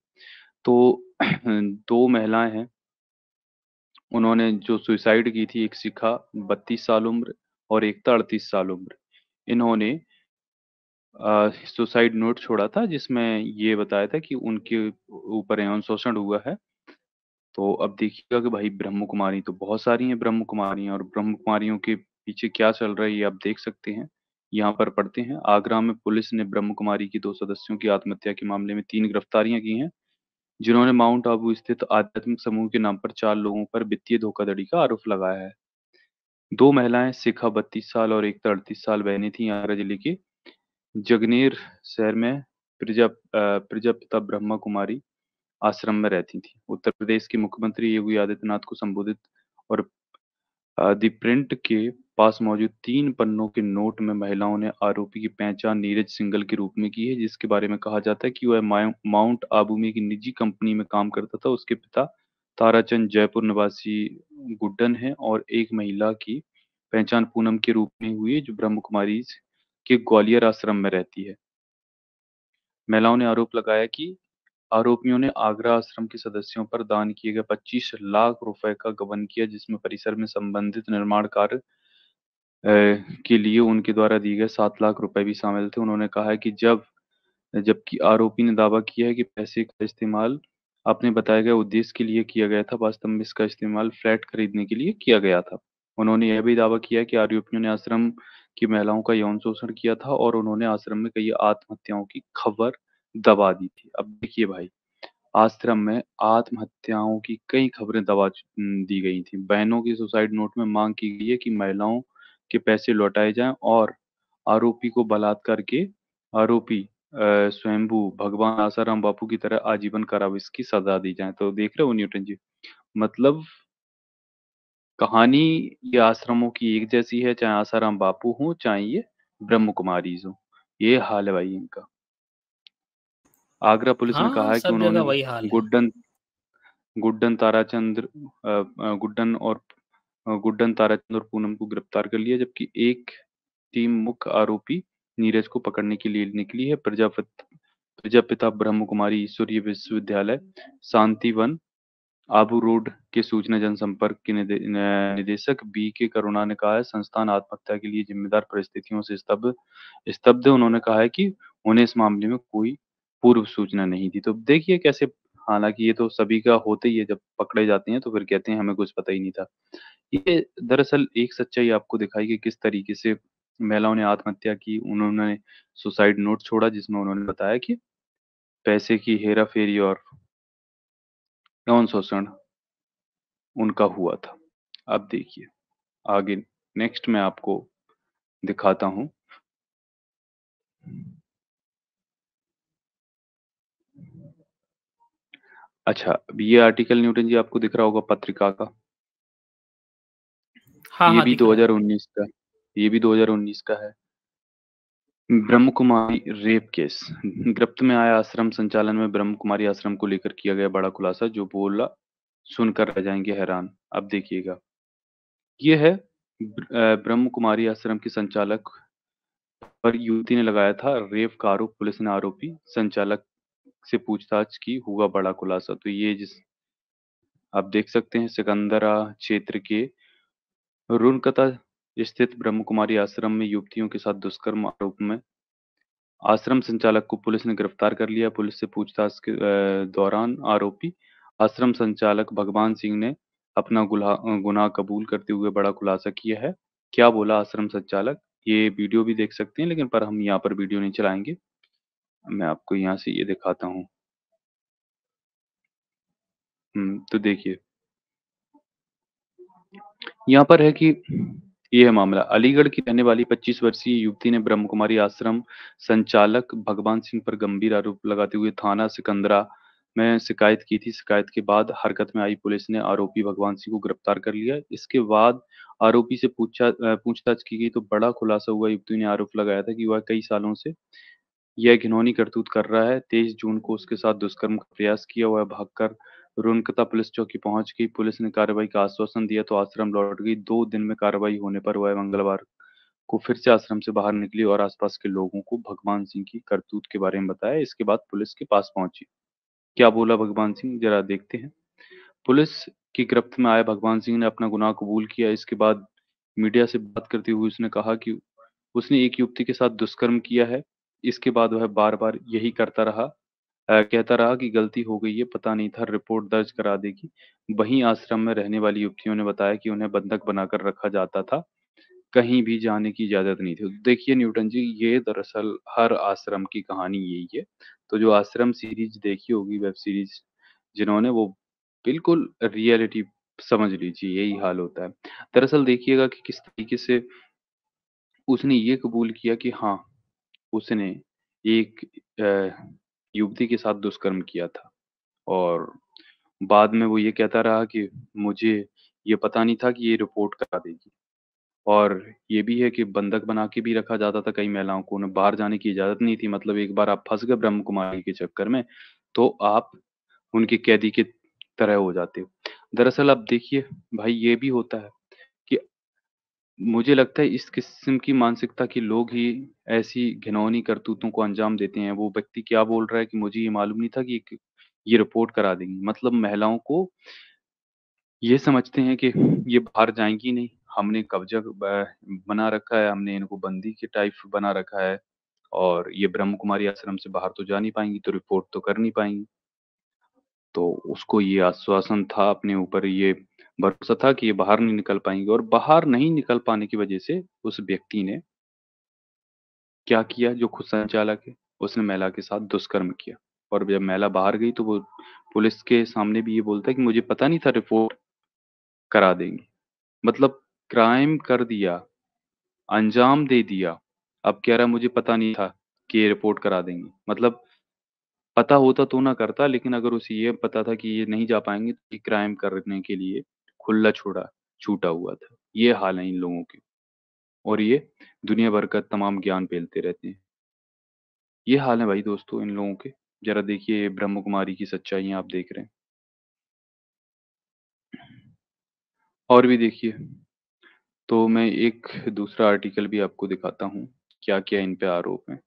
तो दो महिलाएं हैं उन्होंने जो सुसाइड की थी एक सिखा बत्तीस साल उम्र और था अड़तीस साल उम्र इन्होंने सुसाइड नोट छोड़ा था जिसमें ये बताया था कि उनके ऊपर यौन शोषण हुआ है तो अब देखिएगा कि भाई ब्रह्म कुमारी तो बहुत सारी हैं ब्रह्म कुमारियां और ब्रह्म कुमारियों के पीछे क्या चल रहा है ये आप देख सकते हैं यहाँ पर पढ़ते हैं आगरा में पुलिस ने ब्रह्म कुमारी की दो सदस्यों की आत्महत्या के मामले में तीन गिरफ्तारियां की हैं जिन्होंने माउंट आबू स्थित आध्यात्मिक समूह के नाम पर चार लोगों पर वित्तीय धोखाधड़ी का आरोप लगाया है दो महिलाएं शिखा बत्तीस साल और एकता अड़तीस साल बहनी थी आगरा जिले के जगनेर शहर में प्रजा प्रजापिता ब्रह्मा कुमारी आश्रम में रहती थी उत्तर प्रदेश के मुख्यमंत्री योगी आदित्यनाथ को संबोधित और दी प्रिंट के पास मौजूद तीन पन्नों के नोट में महिलाओं ने आरोपी की पहचान नीरज सिंगल के रूप में की है जिसके बारे में कहा जाता है कि वह माउंट आबू में की निजी कंपनी में काम करता था उसके पिता ताराचंद जयपुर निवासी गुड्डन है और एक महिला की पहचान पूनम के रूप में हुई है जो ब्रह्म कुमारी के ग्वालियर आश्रम में रहती है महिलाओं ने आरोप लगाया कि आरोपियों ने आगरा आश्रम के सदस्यों पर दान किए गए 25 लाख रुपए का गबन किया जिसमें परिसर में संबंधित निर्माण कार्य के लिए उनके द्वारा दिए गए सात लाख रुपए भी शामिल थे उन्होंने कहा है कि जब जबकि आरोपी ने दावा किया है कि पैसे का इस्तेमाल अपने बताए गए उद्देश्य के लिए किया गया था वास्तव में इसका इस्तेमाल फ्लैट खरीदने के लिए किया गया था उन्होंने यह भी दावा किया कि आरोपियों ने आश्रम की महिलाओं का यौन शोषण किया था और उन्होंने आश्रम में कई आत्महत्याओं की खबर दबा दी थी अब देखिए भाई आश्रम में आत्महत्याओं की कई खबरें दबा दी गई थी बहनों की सुसाइड नोट में मांग की गई है कि महिलाओं के पैसे लौटाए जाएं और आरोपी को बलात्कार के आरोपी स्वयंभू भगवान आसाराम बापू की तरह आजीवन कारावास की सजा दी जाए तो देख रहे हो न्यूटन जी मतलब कहानी ये आश्रमों की एक जैसी है चाहे आसाराम बापू हो चाहे ये ब्रह्म कुमारी हो ये हाल है भाई इनका आगरा पुलिस हाँ, ने कहा हाँ, है कि उन्होंने गुड्डन गुड्डन ताराचंद्र गुड्डन और गुड्डन ताराचंद और पूनम को गिरफ्तार कर लिया जबकि एक टीम मुख्य आरोपी नीरज को पकड़ने के लिए निकली है प्रजापत प्रजापिता ब्रह्म कुमारी सूर्य विश्वविद्यालय शांतिवन आबू रोड के सूचना जनसंपर्क के निदेशक बी के करुणा ने कहा है संस्थान आत्महत्या के लिए जिम्मेदार परिस्थितियों से स्तब्ध स्तब्ध उन्होंने कहा है कि उन्हें इस मामले में कोई पूर्व सूचना नहीं दी तो देखिए कैसे हालांकि ये तो सभी का होते ही है जब पकड़े जाते हैं तो फिर कहते हैं हमें कुछ पता ही नहीं था ये दरअसल एक सच्चाई आपको दिखाई कि किस तरीके से महिलाओं ने आत्महत्या की उन्होंने सुसाइड नोट छोड़ा जिसमें उन्होंने बताया कि पैसे की हेरा फेरी और यौन शोषण उनका हुआ था अब देखिए आगे नेक्स्ट मैं आपको दिखाता हूं अच्छा, अब ये आर्टिकल न्यूटन जी आपको दिख रहा होगा पत्रिका का। हाँ, ये हाँ, भी 2019 दो हजार उन्नीस का ये भी 2019 का है। ब्रह्म कुमारी रेप केस गिरफ्त में आया आश्रम संचालन में ब्रह्म कुमारी आश्रम को लेकर किया गया बड़ा खुलासा, जो बोला सुनकर रह जाएंगे हैरान। अब देखिएगा। ये है ब्रह्म कुमारी आश्रम के संचालक पर युवती ने लगाया था रेप का आरोप, पुलिस ने आरोपी संचालक से पूछताछ की हुआ बड़ा खुलासा तो ये जिस आप देख सकते हैं सिकंदरा क्षेत्र के रुनकता स्थित ब्रह्म कुमारी आश्रम में युवतियों के साथ दुष्कर्म आरोप में आश्रम संचालक को पुलिस ने गिरफ्तार कर लिया पुलिस से पूछताछ के दौरान आरोपी आश्रम संचालक भगवान सिंह ने अपना गुनाह कबूल करते हुए बड़ा खुलासा किया है क्या बोला आश्रम संचालक ये वीडियो भी देख सकते हैं लेकिन पर हम यहाँ पर वीडियो नहीं चलाएंगे मैं आपको यहाँ से ये दिखाता हूँ हम्म, तो देखिए यहाँ पर है कि यह है मामला अलीगढ़ की रहने वाली 25 वर्षीय युवती ने ब्रह्म कुमारी आश्रम संचालक भगवान सिंह पर गंभीर आरोप लगाते हुए थाना सिकंदरा में शिकायत की थी शिकायत के बाद हरकत में आई पुलिस ने आरोपी भगवान सिंह को गिरफ्तार कर लिया इसके बाद आरोपी से पूछा पूछताछ की गई तो बड़ा खुलासा हुआ युवती ने आरोप लगाया था कि वह कई सालों से यह घिनौनी करतूत कर रहा है तेईस जून को उसके साथ दुष्कर्म का प्रयास किया वह भागकर रोनकता पुलिस चौकी पहुंच गई पुलिस ने कार्रवाई का आश्वासन दिया तो आश्रम लौट गई दो दिन में कार्रवाई होने पर वह मंगलवार को फिर से आश्रम से बाहर निकली और आसपास के लोगों को भगवान सिंह की करतूत के बारे में बताया इसके बाद पुलिस के पास पहुंची क्या बोला भगवान सिंह जरा देखते हैं पुलिस की गिरफ्त में आए भगवान सिंह ने अपना गुनाह कबूल किया इसके बाद मीडिया से बात करते हुए उसने कहा कि उसने एक युवती के साथ दुष्कर्म किया है इसके बाद वह बार बार यही करता रहा आ, कहता रहा कि गलती हो गई है पता नहीं था रिपोर्ट दर्ज करा देगी वहीं आश्रम में रहने वाली युवतियों ने बताया कि उन्हें बंधक बनाकर रखा जाता था कहीं भी जाने की इजाजत नहीं थी देखिए न्यूटन जी ये दरअसल हर आश्रम की कहानी यही है तो जो आश्रम सीरीज देखी होगी वेब सीरीज जिन्होंने वो बिल्कुल रियलिटी समझ लीजिए यही हाल होता है दरअसल देखिएगा कि किस तरीके से उसने ये कबूल किया कि हाँ उसने एक युवती के साथ दुष्कर्म किया था और बाद में वो ये कहता रहा कि मुझे ये पता नहीं था कि ये रिपोर्ट करा देगी। और ये भी है कि बंधक बना के भी रखा जाता था कई महिलाओं को, उन्हें बाहर जाने की इजाज़त नहीं थी मतलब एक बार आप फंस गए ब्रह्म कुमारी के चक्कर में, तो आप उनके कैदी की तरह हो जाते हो। दरअसल आप देखिए भाई ये भी होता है। मुझे लगता है इस किस्म की मानसिकता के लोग ही ऐसी घिनौनी करतूतों को अंजाम देते हैं। वो व्यक्ति क्या बोल रहा है कि मुझे ये मालूम नहीं था कि ये रिपोर्ट करा देंगी। मतलब महिलाओं को ये समझते हैं कि ये बाहर जाएंगी नहीं, हमने कब्ज़ा बना रखा है, हमने इनको बंदी के टाइप बना रखा है और ये ब्रह्म कुमारी आश्रम से बाहर तो जा नहीं पाएंगी तो रिपोर्ट तो कर नहीं पाएंगी तो उसको ये आश्वासन था अपने ऊपर ये भरोसा था कि ये बाहर नहीं निकल पाएंगे और बाहर नहीं निकल पाने की वजह से उस व्यक्ति ने क्या किया जो खुद संचालक है उसने महिला के साथ दुष्कर्म किया और जब महिला बाहर गई तो वो पुलिस के सामने भी ये बोलता है कि मुझे पता नहीं था रिपोर्ट करा देंगे मतलब क्राइम कर दिया अंजाम दे दिया अब कह रहा मुझे पता नहीं था कि ये रिपोर्ट करा देंगे मतलब पता होता तो ना करता लेकिन अगर उसे ये पता था कि ये नहीं जा पाएंगे तो क्राइम करने के लिए खुला छोड़ा छूटा हुआ था ये हाल है इन लोगों के और ये दुनिया भर का तमाम ज्ञान फैलते रहते हैं ये हाल है भाई दोस्तों इन लोगों के जरा देखिए ब्रह्म कुमारी की सच्चाई आप देख रहे हैं और भी देखिए तो मैं एक दूसरा आर्टिकल भी आपको दिखाता हूँ क्या क्या इन पे आरोप है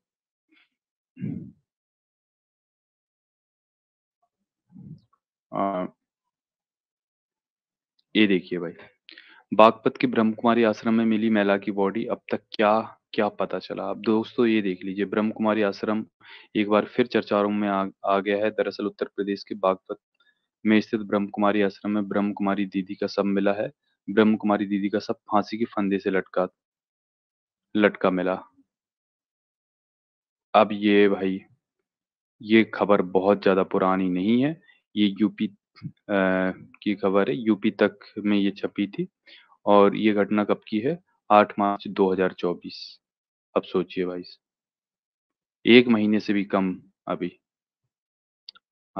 आ, ये देखिए भाई बागपत के ब्रह्म कुमारी आश्रम में मिली महिला की बॉडी अब तक क्या क्या पता चला अब दोस्तों ये देख लीजिए ब्रह्म कुमारी आश्रम एक बार फिर चर्चाओं में आ, आ गया है दरअसल उत्तर प्रदेश के बागपत में स्थित ब्रह्म कुमारी आश्रम में ब्रह्म कुमारी दीदी का सब मिला है ब्रह्म कुमारी दीदी का सब फांसी के फंदे से लटका लटका मिला अब ये भाई ये खबर बहुत ज्यादा पुरानी नहीं है ये यूपी की खबर है यूपी तक में ये छपी थी और ये घटना कब की है 8 मार्च 2024 अब सोचिए भाई एक महीने से भी कम अभी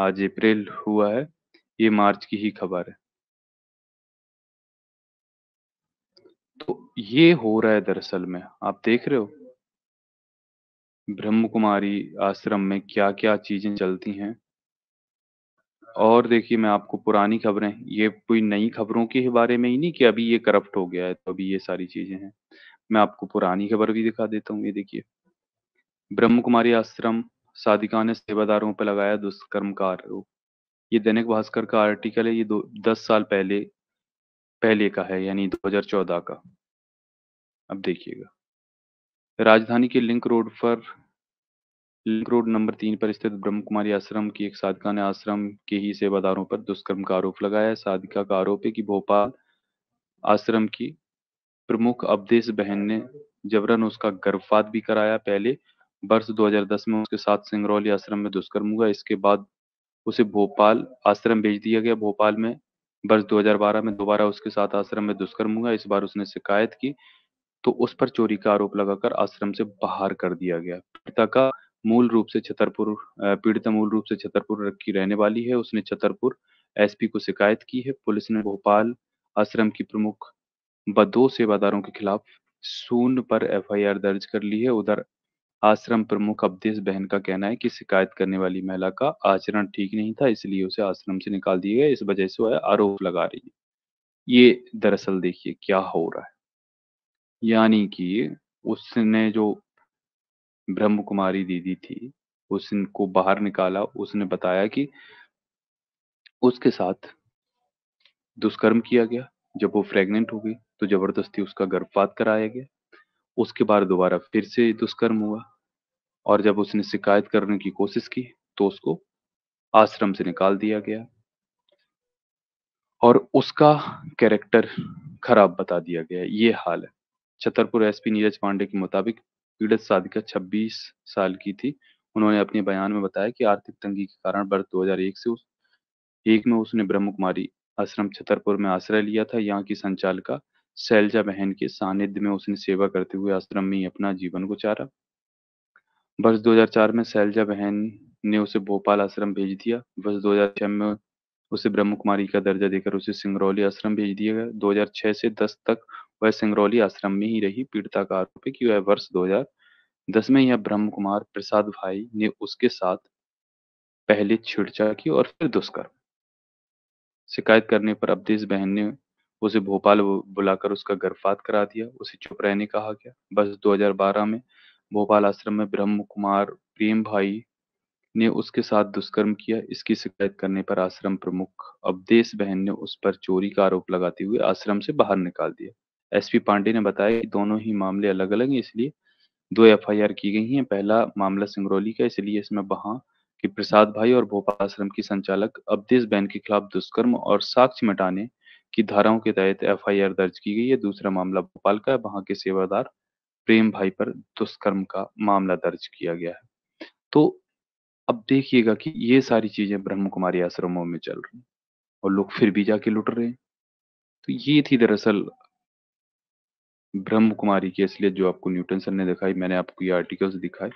आज अप्रैल हुआ है ये मार्च की ही खबर है तो ये हो रहा है दरअसल में आप देख रहे हो ब्रह्म कुमारी आश्रम में क्या क्या चीजें चलती हैं और देखिए मैं आपको पुरानी ख़बरें ये कोई नई ख़बरों के बारे में ही नहीं कि अभी ये करप्ट हो गया है, तो अभी ये सारी चीज़ें हैं। मैं आपको पुरानी ख़बर भी दिखा देता हूँ, ये देखिए। ब्रह्म कुमारी आश्रम, साधिका ने सेवादारों पर लगाया दुष्कर्म का आरोप। ये दैनिक भास्कर का आर्टिकल है, ये दो दस साल पहले पहले का है, यानी 2014 का। अब देखिएगा। राजधानी के लिंक रोड पर लिंक रोड नंबर तीन पर स्थित ब्रह्म कुमारी आश्रम की एक साधिका ने आश्रम के ही सेवादारों पर दुष्कर्म का आरोप लगाया साधिका का आरोप है कि भोपाल आश्रम की प्रमुख अवधेश बहन ने जबरन उसका गर्भपात भी कराया पहले वर्ष 2010 में उसके साथ सिंगरौली आश्रम में दुष्कर्म हुआ इसके बाद उसे भोपाल आश्रम भेज दिया गया भोपाल में वर्ष 2012 में दोबारा उसके साथ आश्रम में दुष्कर्म हुआ इस बार उसने शिकायत की तो उस पर चोरी का आरोप लगाकर आश्रम से बाहर कर दिया गया पिता का मूल रूप से छतरपुर पीड़िता मूल रूप से छतरपुर की रहने वाली है उसने छतरपुर एसपी को शिकायत की है पुलिस ने भोपाल आश्रम की प्रमुख व दो सेवादारों के खिलाफ सून पर एफआईआर दर्ज कर ली है उधर आश्रम प्रमुख अवधेश बहन का कहना है कि शिकायत करने वाली महिला का आचरण ठीक नहीं था इसलिए उसे आश्रम से निकाल दिया गया इस वजह से वह आरोप लगा रही है ये दरअसल देखिए क्या हो रहा है यानी कि उसने जो ब्रह्म कुमारी दीदी थी उसको बाहर निकाला उसने बताया कि उसके साथ दुष्कर्म किया गया जब वो प्रेग्नेंट हो गई तो जबरदस्ती उसका गर्भपात कराया गया उसके बाद दोबारा फिर से दुष्कर्म हुआ और जब उसने शिकायत करने की कोशिश की तो उसको आश्रम से निकाल दिया गया और उसका कैरेक्टर खराब बता दिया गया ये हाल है छतरपुर एसपी नीरज पांडे के मुताबिक पीड़ित साधिका 26 साल की थी उन्होंने अपने बयान में बताया कि आर्थिक तंगी के कारण वर्ष 2001 से उस एक में उसने ब्रह्म कुमारी आश्रम छतरपुर में आश्रय लिया था यहाँ की संचालिका शैलजा बहन के सानिध्य में उसने सेवा करते हुए आश्रम में अपना जीवन गुजारा वर्ष 2004 में शैलजा बहन ने उसे भोपाल आश्रम भेज दिया वर्ष 2006 में उसे ब्रह्म कुमारी का दर्जा देकर उसे सिंगरौली आश्रम भेज दिया गया 2006 से 10 तक वह सिंगरौली आश्रम में ही रही पीड़िता का आरोप है कि वह वर्ष 2010 में यह ब्रह्म कुमार प्रसाद भाई ने उसके साथ पहले छिड़छाड़ की और फिर दुष्कर्म शिकायत करने पर अवधेश बहन ने उसे भोपाल बुलाकर उसका गर्भपात करा दिया उसे चुप रहने कहा गया बस 2012 में भोपाल आश्रम में ब्रह्म कुमार प्रेम भाई ने उसके साथ दुष्कर्म किया इसकी शिकायत करने पर आश्रम प्रमुख अवधेश बहन ने उस पर चोरी का आरोप लगाते हुए आश्रम से बाहर निकाल दिया एसपी पांडे ने बताया कि दोनों ही मामले अलग अलग हैं इसलिए दो एफआईआर की गई हैं पहला मामला सिंगरौली का इसलिए इसमें बहा के प्रसाद भाई और भोपाल आश्रम की संचालक अवधेश बैन के खिलाफ दुष्कर्म और साक्ष्य मिटाने की धाराओं के तहत एफआईआर दर्ज की गई है दूसरा मामला भोपाल का वहां के सेवादार प्रेम भाई पर दुष्कर्म का मामला दर्ज किया गया है तो अब देखिएगा कि ये सारी चीजें ब्रह्म कुमारी आश्रमों में चल रही और लोग फिर भी जाके लुट रहे हैं तो ये थी दरअसल ब्रह्म कुमारी केस लिए जो आपको न्यूटन सर ने दिखाई मैंने आपको ये आर्टिकल्स दिखाए